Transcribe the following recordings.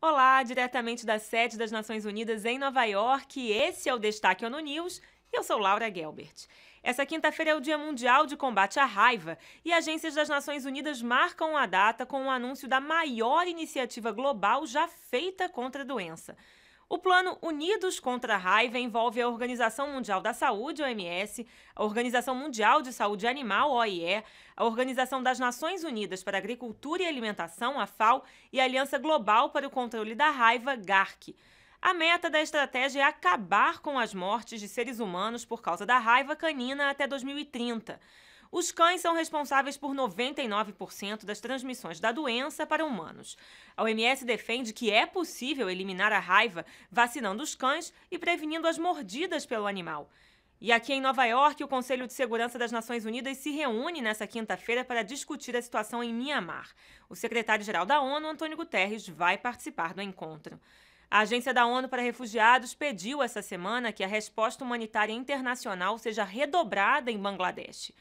Olá, diretamente da sede das Nações Unidas em Nova York, esse é o Destaque ONU News e eu sou Laura Gelbert. Essa quinta-feira é o Dia Mundial de Combate à Raiva e agências das Nações Unidas marcam a data com o anúncio da maior iniciativa global já feita contra a doença. O plano Unidos contra a Raiva envolve a Organização Mundial da Saúde, OMS, a Organização Mundial de Saúde Animal, OIE, a Organização das Nações Unidas para Agricultura e Alimentação, a FAO, e a Aliança Global para o Controle da Raiva, GARC. A meta da estratégia é acabar com as mortes de seres humanos por causa da raiva canina até 2030. Os cães são responsáveis por 99% das transmissões da doença para humanos. A OMS defende que é possível eliminar a raiva vacinando os cães e prevenindo as mordidas pelo animal. E aqui em Nova York, o Conselho de Segurança das Nações Unidas se reúne nesta quinta-feira para discutir a situação em Mianmar. O secretário-geral da ONU, Antônio Guterres, vai participar do encontro. A Agência da ONU para Refugiados pediu essa semana que a resposta humanitária internacional seja redobrada em Bangladesh.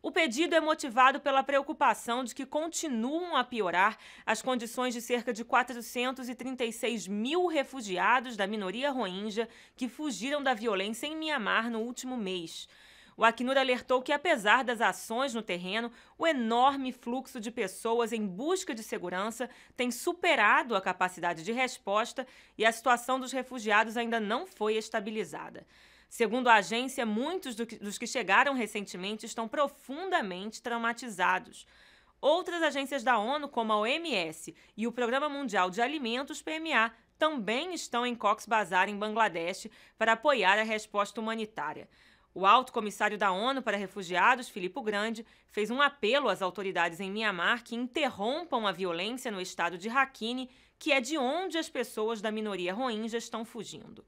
O pedido é motivado pela preocupação de que continuam a piorar as condições de cerca de 436 mil refugiados da minoria rohingya que fugiram da violência em Mianmar no último mês. O Acnur alertou que, apesar das ações no terreno, o enorme fluxo de pessoas em busca de segurança tem superado a capacidade de resposta e a situação dos refugiados ainda não foi estabilizada. Segundo a agência, muitos do que, dos que chegaram recentemente estão profundamente traumatizados. Outras agências da ONU, como a OMS e o Programa Mundial de Alimentos, PMA, também estão em Cox's Bazar, em Bangladesh, para apoiar a resposta humanitária. O alto comissário da ONU para refugiados, Filippo Grande, fez um apelo às autoridades em Myanmar que interrompam a violência no estado de Rakhine, que é de onde as pessoas da minoria rohingya estão fugindo.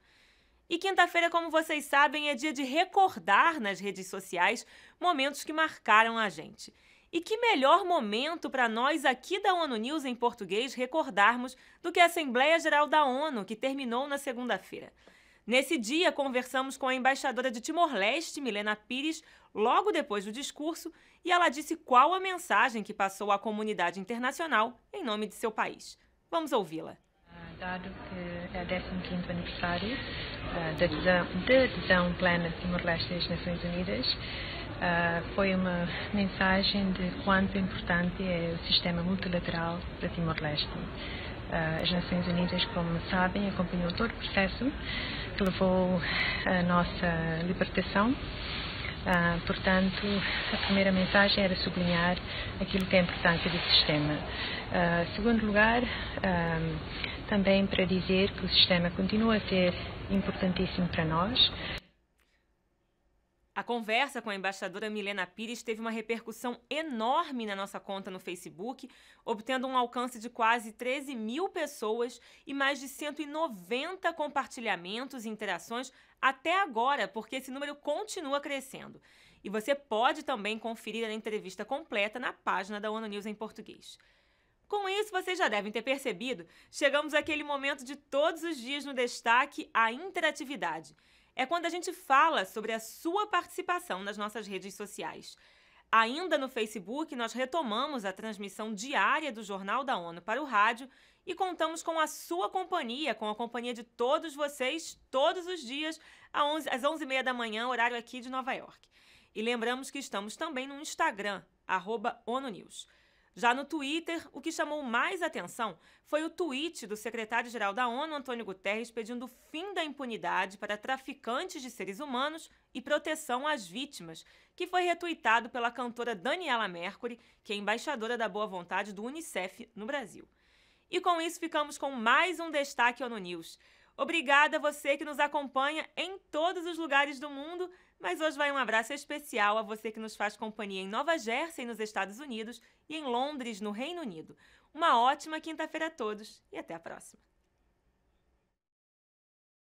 E quinta-feira, como vocês sabem, é dia de recordar nas redes sociais momentos que marcaram a gente. E que melhor momento para nós aqui da ONU News em português recordarmos do que a Assembleia Geral da ONU, que terminou na segunda-feira. Nesse dia, conversamos com a embaixadora de Timor-Leste, Milena Pires, logo depois do discurso, e ela disse qual a mensagem que passou à comunidade internacional em nome de seu país. Vamos ouvi-la dado que é o 15 aniversário uh, da adesão, de plena de Timor-Leste às Nações Unidas. Uh, foi uma mensagem de quanto importante é o sistema multilateral da Timor-Leste. Uh, as Nações Unidas, como sabem, acompanhou todo o processo que levou à nossa libertação ah, portanto, a primeira mensagem era sublinhar aquilo que é a importância do sistema. Ah, segundo lugar, ah, também para dizer que o sistema continua a ser importantíssimo para nós, a conversa com a embaixadora Milena Pires teve uma repercussão enorme na nossa conta no Facebook, obtendo um alcance de quase 13 mil pessoas e mais de 190 compartilhamentos e interações até agora, porque esse número continua crescendo. E você pode também conferir a entrevista completa na página da ONU News em português. Com isso, vocês já devem ter percebido, chegamos àquele momento de todos os dias no destaque a interatividade é quando a gente fala sobre a sua participação nas nossas redes sociais. Ainda no Facebook, nós retomamos a transmissão diária do Jornal da ONU para o rádio e contamos com a sua companhia, com a companhia de todos vocês, todos os dias, às 11h30 da manhã, horário aqui de Nova York. E lembramos que estamos também no Instagram, @onunews. ONU News. Já no Twitter, o que chamou mais atenção foi o tweet do secretário-geral da ONU, Antônio Guterres, pedindo fim da impunidade para traficantes de seres humanos e proteção às vítimas, que foi retuitado pela cantora Daniela Mercury, que é embaixadora da boa vontade do Unicef no Brasil. E com isso ficamos com mais um destaque ONU News. Obrigada a você que nos acompanha em todos os lugares do mundo, mas hoje vai um abraço especial a você que nos faz companhia em Nova Jersey, nos Estados Unidos, e em Londres, no Reino Unido. Uma ótima quinta-feira a todos e até a próxima.